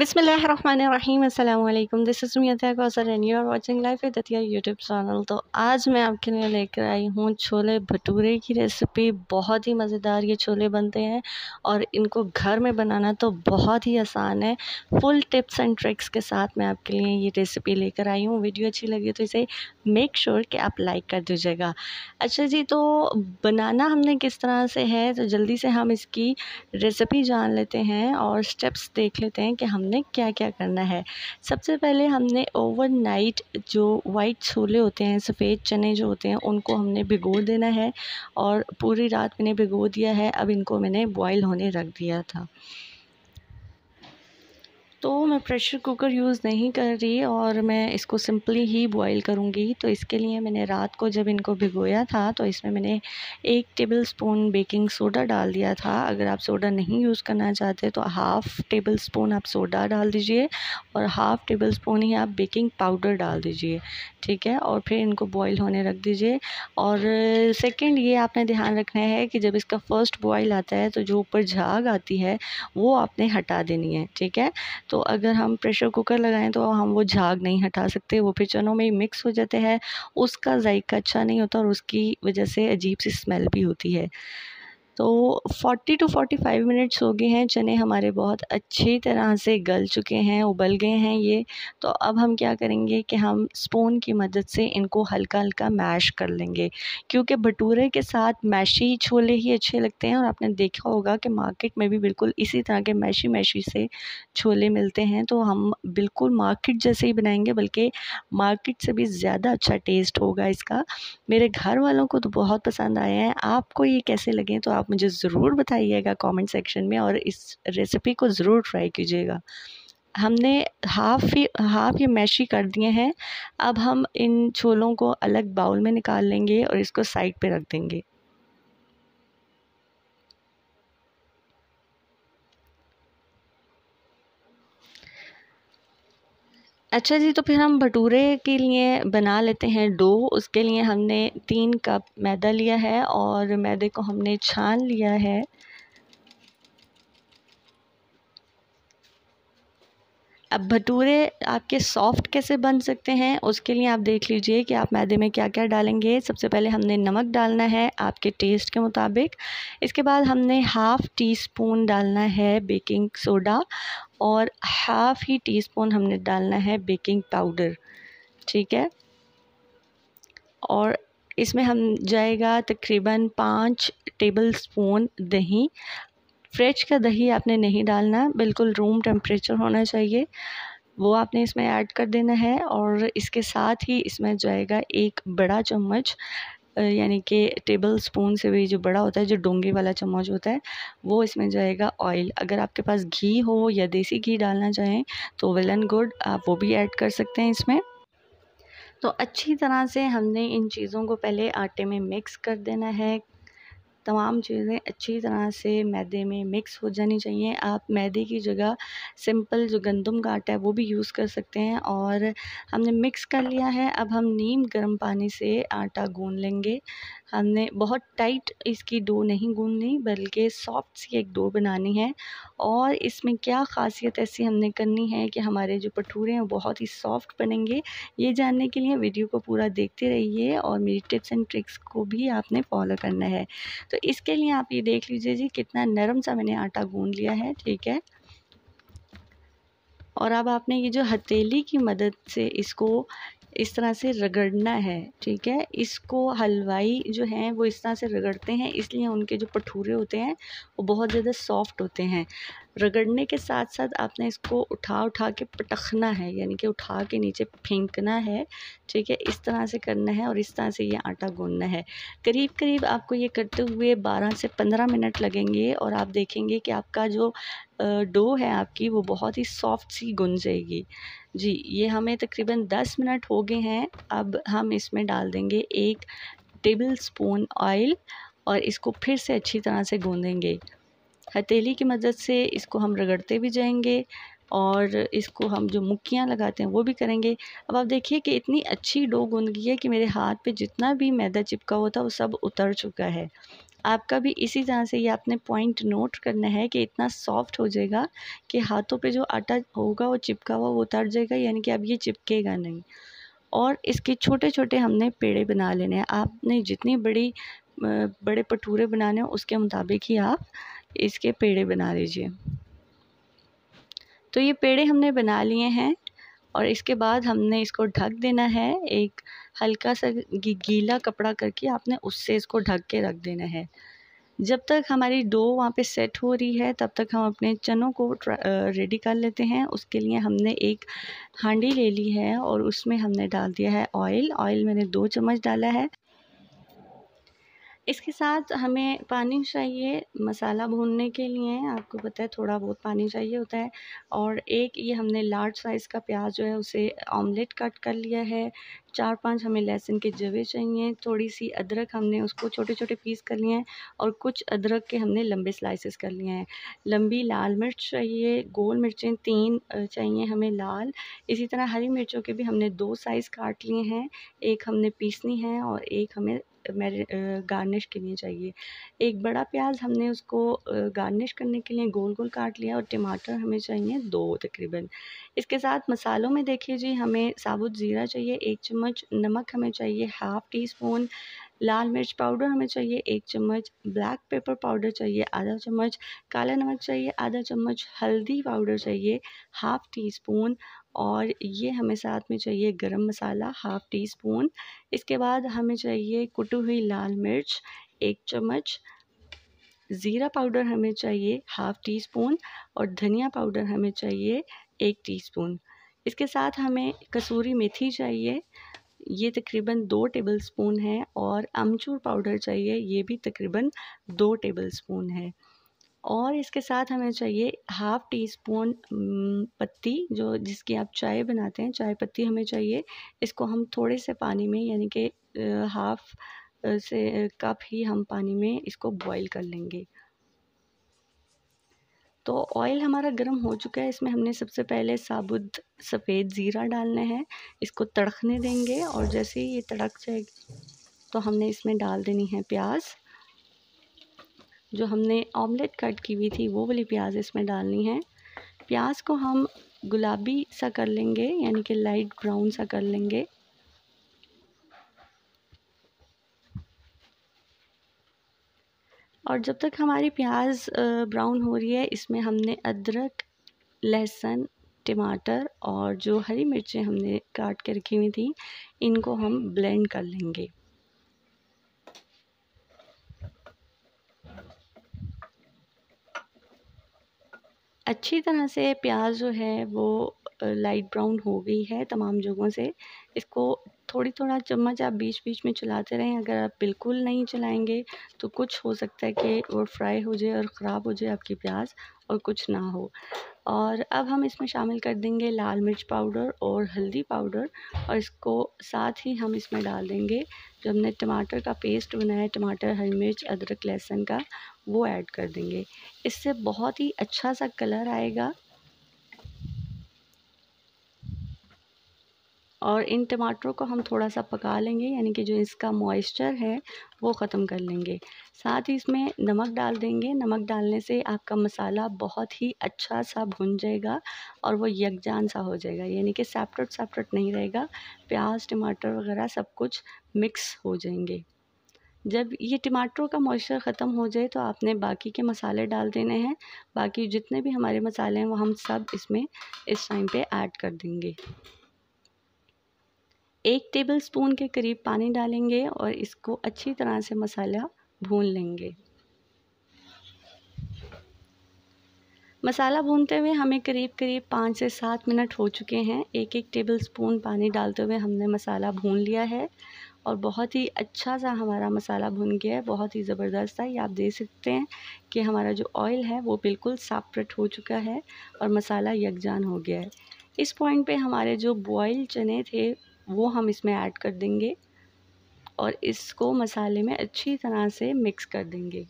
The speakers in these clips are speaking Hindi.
बिसमीम अल्लाम this is me Atiya Kausar and you are watching life with Atiya YouTube channel तो आज मैं आपके लिए लेकर आई हूँ छोले भटूरे की रेसिपी बहुत ही मज़ेदार ये छोले बनते हैं और इनको घर में बनाना तो बहुत ही आसान है फुल टिप्स एंड ट्रिक्स के साथ मैं आपके लिए ये रेसिपी लेकर आई हूँ वीडियो अच्छी लगी तो इसे मेक श्योर sure कि आप लाइक कर दीजिएगा अच्छा जी तो बनाना हमने किस तरह से है तो जल्दी से हम इसकी रेसिपी जान लेते हैं और स्टेप्स देख लेते हैं कि हमने हमने क्या क्या करना है सबसे पहले हमने ओवरनाइट जो वाइट छोले होते हैं सफ़ेद चने जो होते हैं उनको हमने भिगो देना है और पूरी रात मैंने भिगो दिया है अब इनको मैंने बॉयल होने रख दिया था तो मैं प्रेशर कुकर यूज़ नहीं कर रही और मैं इसको सिंपली ही बॉईल करूँगी तो इसके लिए मैंने रात को जब इनको भिगोया था तो इसमें मैंने एक टेबल स्पून बेकिंग सोडा डाल दिया था अगर आप सोडा नहीं यूज़ करना चाहते तो हाफ़ टेबल स्पून आप सोडा डाल दीजिए और हाफ़ टेबल स्पून ही आप बेकिंग पाउडर डाल दीजिए ठीक है और फिर इनको बॉयल होने रख दीजिए और सेकेंड ये आपने ध्यान रखना है कि जब इसका फ़र्स्ट बॉयल आता है तो जो ऊपर झाग आती है वो आपने हटा देनी है ठीक है तो अगर हम प्रेशर कुकर लगाएं तो हम वो झाग नहीं हटा सकते वो फिर चनों में मिक्स हो जाते हैं उसका जायका अच्छा नहीं होता और उसकी वजह से अजीब सी स्मेल भी होती है तो 40 टू 45 मिनट्स हो गए हैं चने हमारे बहुत अच्छी तरह से गल चुके हैं उबल गए हैं ये तो अब हम क्या करेंगे कि हम स्पून की मदद से इनको हल्का हल्का मैश कर लेंगे क्योंकि भटूरे के साथ मैशी छोले ही अच्छे लगते हैं और आपने देखा होगा कि मार्केट में भी बिल्कुल इसी तरह के मैशी मैशी से छोले मिलते हैं तो हम बिल्कुल मार्केट जैसे ही बनाएंगे बल्कि मार्केट से भी ज़्यादा अच्छा टेस्ट होगा इसका मेरे घर वालों को तो बहुत पसंद आया है आपको ये कैसे लगें तो आप आप मुझे ज़रूर बताइएगा कमेंट सेक्शन में और इस रेसिपी को ज़रूर ट्राई कीजिएगा हमने हाफ ही हाफ ये मैशी कर दिए हैं अब हम इन छोलों को अलग बाउल में निकाल लेंगे और इसको साइड पे रख देंगे अच्छा जी तो फिर हम भटूरे के लिए बना लेते हैं डो उसके लिए हमने तीन कप मैदा लिया है और मैदे को हमने छान लिया है अब भटूरे आपके सॉफ्ट कैसे बन सकते हैं उसके लिए आप देख लीजिए कि आप मैदे में क्या क्या डालेंगे सबसे पहले हमने नमक डालना है आपके टेस्ट के मुताबिक इसके बाद हमने हाफ़ टी स्पून डालना है बेकिंग सोडा और हाफ़ ही टी स्पून हमने डालना है बेकिंग पाउडर ठीक है और इसमें हम जाएगा तकरीबन पाँच टेबल स्पून दही फ्रेश का दही आपने नहीं डालना बिल्कुल रूम टेम्परेचर होना चाहिए वो आपने इसमें ऐड कर देना है और इसके साथ ही इसमें जाएगा एक बड़ा चम्मच यानी कि टेबल स्पून से भी जो बड़ा होता है जो डोंगे वाला चम्मच होता है वो इसमें जाएगा ऑयल अगर आपके पास घी हो या देसी घी डालना चाहें तो वेल एंड गुड आप वो भी ऐड कर सकते हैं इसमें तो अच्छी तरह से हमने इन चीज़ों को पहले आटे में मिक्स कर देना है तमाम चीज़ें अच्छी तरह से मैदे में मिक्स हो जानी चाहिए आप मैदे की जगह सिंपल जो गंदम का आटा है वो भी यूज़ कर सकते हैं और हमने मिक्स कर लिया है अब हम नीम गर्म पानी से आटा गून लेंगे हमने बहुत टाइट इसकी डो नहीं गूंदनी बल्कि सॉफ्ट सी एक डो बनानी है और इसमें क्या ख़ासियत ऐसी हमने करनी है कि हमारे जो भटूरे हैं बहुत ही सॉफ्ट बनेंगे ये जानने के लिए वीडियो को पूरा देखते रहिए और मेरी टिप्स एंड ट्रिक्स को भी आपने फॉलो करना है तो इसके लिए आप ये देख लीजिए जी कितना नरम सा मैंने आटा गूँध लिया है ठीक है और अब आपने ये जो हथेली की मदद से इसको इस तरह से रगड़ना है ठीक है इसको हलवाई जो हैं वो इस तरह से रगड़ते हैं इसलिए उनके जो पठूरे होते हैं वो बहुत ज़्यादा सॉफ्ट होते हैं रगड़ने के साथ साथ आपने इसको उठा उठा के पटखना है यानी कि उठा के नीचे फेंकना है ठीक है इस तरह से करना है और इस तरह से ये आटा गूंदना है करीब करीब आपको ये करते हुए बारह से पंद्रह मिनट लगेंगे और आप देखेंगे कि आपका जो डो है आपकी वो बहुत ही सॉफ्ट सी गुन जाएगी जी ये हमें तकरीबन दस मिनट हो गए हैं अब हम इसमें डाल देंगे एक टेबल स्पून ऑयल और इसको फिर से अच्छी तरह से गूंदेंगे हथेली की मदद से इसको हम रगड़ते भी जाएंगे और इसको हम जो मुक्कियाँ लगाते हैं वो भी करेंगे अब आप देखिए कि इतनी अच्छी डो गुन गई है कि मेरे हाथ पे जितना भी मैदा चिपका हुआ था वो सब उतर चुका है आपका भी इसी तरह से ये आपने पॉइंट नोट करना है कि इतना सॉफ्ट हो जाएगा कि हाथों पे जो आटा होगा वो चिपका हुआ वो उतर जाएगा यानी कि अब ये चिपकेगा नहीं और इसके छोटे छोटे हमने पेड़े बना लेने हैं आपने जितनी बड़ी बड़े भटूरे बनाने हैं उसके मुताबिक ही आप इसके पेड़े बना लीजिए तो ये पेड़े हमने बना लिए हैं और इसके बाद हमने इसको ढक देना है एक हल्का सा गीला कपड़ा करके आपने उससे इसको ढक के रख देना है जब तक हमारी डो वहाँ पे सेट हो रही है तब तक हम अपने चनों को रेडी कर लेते हैं उसके लिए हमने एक हांडी ले ली है और उसमें हमने डाल दिया है ऑयल ऑयल मैंने दो चम्मच डाला है इसके साथ हमें पानी चाहिए मसाला भूनने के लिए आपको पता है थोड़ा बहुत पानी चाहिए होता है और एक ये हमने लार्ज साइज़ का प्याज जो है उसे ऑमलेट कट कर लिया है चार पांच हमें लहसुन के जवे चाहिए थोड़ी सी अदरक हमने उसको छोटे छोटे पीस कर लिए हैं और कुछ अदरक के हमने लंबे स्लाइसेस कर लिए हैं लंबी लाल मिर्च चाहिए गोल मिर्चें तीन चाहिए हमें लाल इसी तरह हरी मिर्चों के भी हमने दो साइज़ काट लिए हैं एक हमने पीसनी है और एक हमें मेरे गार्निश के लिए चाहिए एक बड़ा प्याज हमने उसको गार्निश करने के लिए गोल गोल काट लिया और टमाटर हमें चाहिए दो तकरीबन इसके साथ मसालों में देखिए जी हमें साबुत ज़ीरा चाहिए एक चम्मच नमक हमें चाहिए हाफ़ टी स्पून लाल मिर्च पाउडर हमें चाहिए एक चम्मच ब्लैक पेपर पाउडर चाहिए आधा चम्मच काला नमक चाहिए आधा चम्मच हल्दी पाउडर चाहिए हाफ़ टी स्पून और ये हमें साथ में चाहिए गरम मसाला हाफ़ टी स्पून इसके बाद हमें चाहिए कुटी हुई लाल मिर्च एक चम्मच ज़ीरा पाउडर हमें चाहिए हाफ़ टी स्पून और धनिया पाउडर हमें चाहिए एक टीस्पून इसके साथ हमें कसूरी मेथी चाहिए ये तकरीबन दो टेबल स्पून है और अमचूर पाउडर चाहिए ये भी तकरीबन दो टेबल स्पून है और इसके साथ हमें चाहिए हाफ़ टी स्पून पत्ती जो जिसकी आप चाय बनाते हैं चाय पत्ती हमें चाहिए इसको हम थोड़े से पानी में यानी कि हाफ़ से कप ही हम पानी में इसको बॉईल कर लेंगे तो ऑयल हमारा गर्म हो चुका है इसमें हमने सबसे पहले साबुत सफ़ेद ज़ीरा डालना है इसको तड़कने देंगे और जैसे ही ये तड़क जाएगी तो हमने इसमें डाल देनी है प्याज जो हमने ऑमलेट कट की हुई थी वो वाली प्याज इसमें डालनी है प्याज को हम गुलाबी सा कर लेंगे यानी कि लाइट ब्राउन सा कर लेंगे और जब तक हमारी प्याज ब्राउन हो रही है इसमें हमने अदरक लहसुन टमाटर और जो हरी मिर्चें हमने काट के रखी हुई थी इनको हम ब्लेंड कर लेंगे अच्छी तरह से प्याज जो है वो लाइट ब्राउन हो गई है तमाम जगहों से इसको थोड़ी थोड़ा चम्मच आप बीच बीच में चलाते रहें अगर आप बिल्कुल नहीं चलाएंगे तो कुछ हो सकता है कि वो फ्राई हो जाए और ख़राब हो जाए आपकी प्याज और कुछ ना हो और अब हम इसमें शामिल कर देंगे लाल मिर्च पाउडर और हल्दी पाउडर और इसको साथ ही हम इसमें डाल देंगे जो हमने टमाटर का पेस्ट बनाया टमाटर हरी मिर्च अदरक लहसुन का वो ऐड कर देंगे इससे बहुत ही अच्छा सा कलर आएगा और इन टमाटरों को हम थोड़ा सा पका लेंगे यानी कि जो इसका मॉइस्चर है वो ख़त्म कर लेंगे साथ ही इसमें नमक डाल देंगे नमक डालने से आपका मसाला बहुत ही अच्छा सा भुन जाएगा और वो यकजान सा हो जाएगा यानी कि सेपरेट सेपरेट नहीं रहेगा प्याज टमाटर वगैरह सब कुछ मिक्स हो जाएंगे जब ये टमाटरों का मॉइस्चर ख़त्म हो जाए तो आपने बाकी के मसाले डाल देने हैं बाकी जितने भी हमारे मसाले हैं वो हम सब इसमें इस टाइम पे ऐड कर देंगे एक टेबल स्पून के करीब पानी डालेंगे और इसको अच्छी तरह से मसाला भून लेंगे मसाला भूनते हुए हमें करीब करीब पाँच से सात मिनट हो चुके हैं एक एक टेबल स्पून पानी डालते हुए हमने मसाला भून लिया है और बहुत ही अच्छा सा हमारा मसाला भुन गया है बहुत ही ज़बरदस्त था ये आप देख सकते हैं कि हमारा जो ऑयल है वो बिल्कुल साफ्रट हो चुका है और मसाला यकजान हो गया है इस पॉइंट पे हमारे जो बॉयल चने थे वो हम इसमें ऐड कर देंगे और इसको मसाले में अच्छी तरह से मिक्स कर देंगे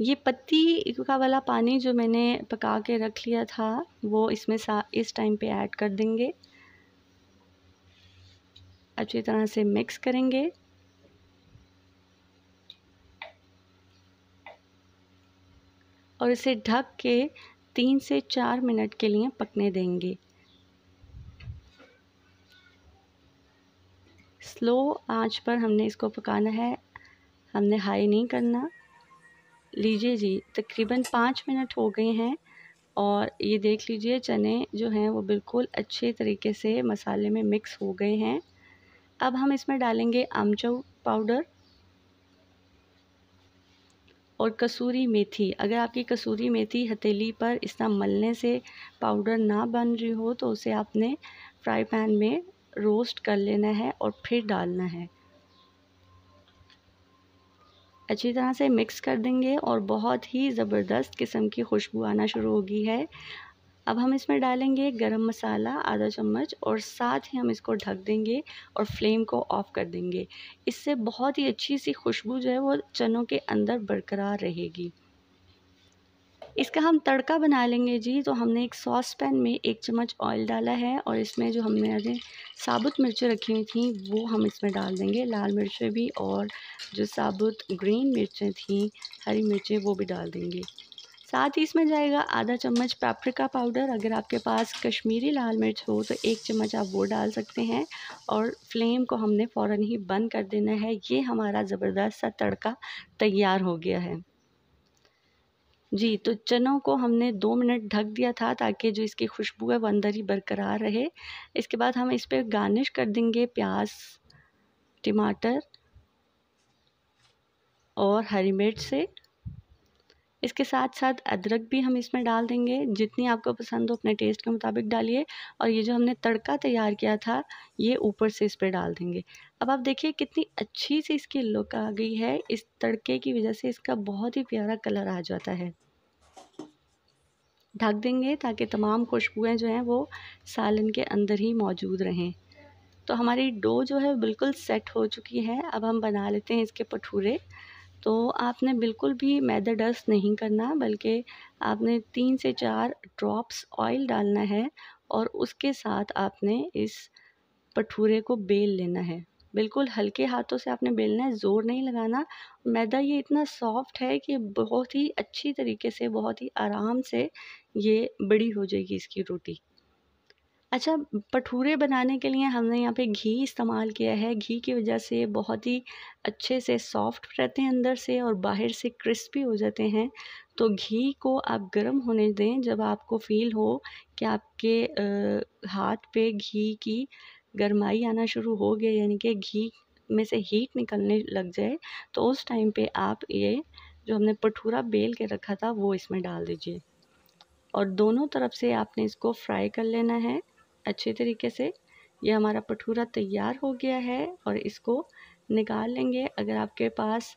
ये पत्ती का वाला पानी जो मैंने पका के रख लिया था वो इसमें सा इस टाइम पे ऐड कर देंगे अच्छी तरह से मिक्स करेंगे और इसे ढक के तीन से चार मिनट के लिए पकने देंगे स्लो आंच पर हमने इसको पकाना है हमने हाई नहीं करना लीजिए जी तकरीबन पाँच मिनट हो गए हैं और ये देख लीजिए चने जो हैं वो बिल्कुल अच्छे तरीके से मसाले में मिक्स हो गए हैं अब हम इसमें डालेंगे आमचौ पाउडर और कसूरी मेथी अगर आपकी कसूरी मेथी हथेली पर इस तरह मलने से पाउडर ना बन रही हो तो उसे आपने फ्राई पैन में रोस्ट कर लेना है और फिर डालना है अच्छी तरह से मिक्स कर देंगे और बहुत ही ज़बरदस्त किस्म की खुशबू आना शुरू होगी है अब हम इसमें डालेंगे गरम मसाला आधा चम्मच और साथ ही हम इसको ढक देंगे और फ्लेम को ऑफ़ कर देंगे इससे बहुत ही अच्छी सी खुशबू जो है वो चनों के अंदर बरकरार रहेगी इसका हम तड़का बना लेंगे जी तो हमने एक सॉस पैन में एक चम्मच ऑयल डाला है और इसमें जो हमने साबुत मिर्चें रखी हुई थी वो हम इसमें डाल देंगे लाल मिर्चें भी और जो साबुत ग्रीन मिर्चें थी हरी मिर्चें वो भी डाल देंगे साथ ही इसमें जाएगा आधा चम्मच पेपरिका पाउडर अगर आपके पास कश्मीरी लाल मिर्च हो तो एक चम्मच आप वो डाल सकते हैं और फ्लेम को हमने फ़ौर ही बंद कर देना है ये हमारा ज़बरदस्त सा तड़का तैयार हो गया है जी तो चनों को हमने दो मिनट ढक दिया था ताकि जो इसकी खुशबू है वो अंदर ही बरकरार रहे इसके बाद हम इस पर गार्निश कर देंगे प्याज टमाटर और हरी मिर्च से इसके साथ साथ अदरक भी हम इसमें डाल देंगे जितनी आपको पसंद हो अपने टेस्ट के मुताबिक डालिए और ये जो हमने तड़का तैयार किया था ये ऊपर से इस पर डाल देंगे अब आप देखिए कितनी अच्छी सी इसकी लुक आ गई है इस तड़के की वजह से इसका बहुत ही प्यारा कलर आ जाता है ढक देंगे ताकि तमाम खुशबुएँ जो हैं वो सालन के अंदर ही मौजूद रहें तो हमारी डो जो है बिल्कुल सेट हो चुकी है अब हम बना लेते हैं इसके भटूरे तो आपने बिल्कुल भी मैदा डस्ट नहीं करना बल्कि आपने तीन से चार ड्रॉप्स ऑयल डालना है और उसके साथ आपने इस भटूरे को बेल लेना है बिल्कुल हल्के हाथों से आपने बेलना है ज़ोर नहीं लगाना मैदा ये इतना सॉफ्ट है कि बहुत ही अच्छी तरीके से बहुत ही आराम से ये बड़ी हो जाएगी इसकी रोटी अच्छा भटूरे बनाने के लिए हमने यहाँ पे घी इस्तेमाल किया है घी की वजह से बहुत ही अच्छे से सॉफ्ट रहते हैं अंदर से और बाहर से क्रिस्पी हो जाते हैं तो घी को आप गर्म होने दें जब आपको फील हो कि आपके आ, हाथ पे घी की गर्माई आना शुरू हो गया यानी कि घी में से हीट निकलने लग जाए तो उस टाइम पे आप ये जो हमने भटूरा बेल के रखा था वो इसमें डाल दीजिए और दोनों तरफ से आपने इसको फ्राई कर लेना है अच्छे तरीके से ये हमारा भटूरा तैयार हो गया है और इसको निकाल लेंगे अगर आपके पास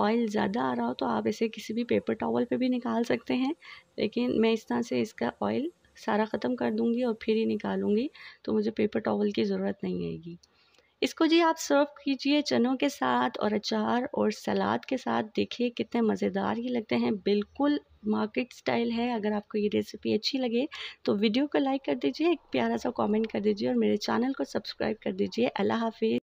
ऑयल ज़्यादा आ रहा हो तो आप इसे किसी भी पेपर टॉवल पे भी निकाल सकते हैं लेकिन मैं इस तरह से इसका ऑयल सारा ख़त्म कर दूंगी और फिर ही निकालूंगी तो मुझे पेपर टॉवल की ज़रूरत नहीं आएगी इसको जी आप सर्व कीजिए चनों के साथ और अचार और सलाद के साथ देखिए कितने मज़ेदार ही लगते हैं बिल्कुल मार्केट स्टाइल है अगर आपको ये रेसिपी अच्छी लगे तो वीडियो को लाइक कर दीजिए एक प्यारा सा कमेंट कर दीजिए और मेरे चैनल को सब्सक्राइब कर दीजिए अल्लाह हाफिज़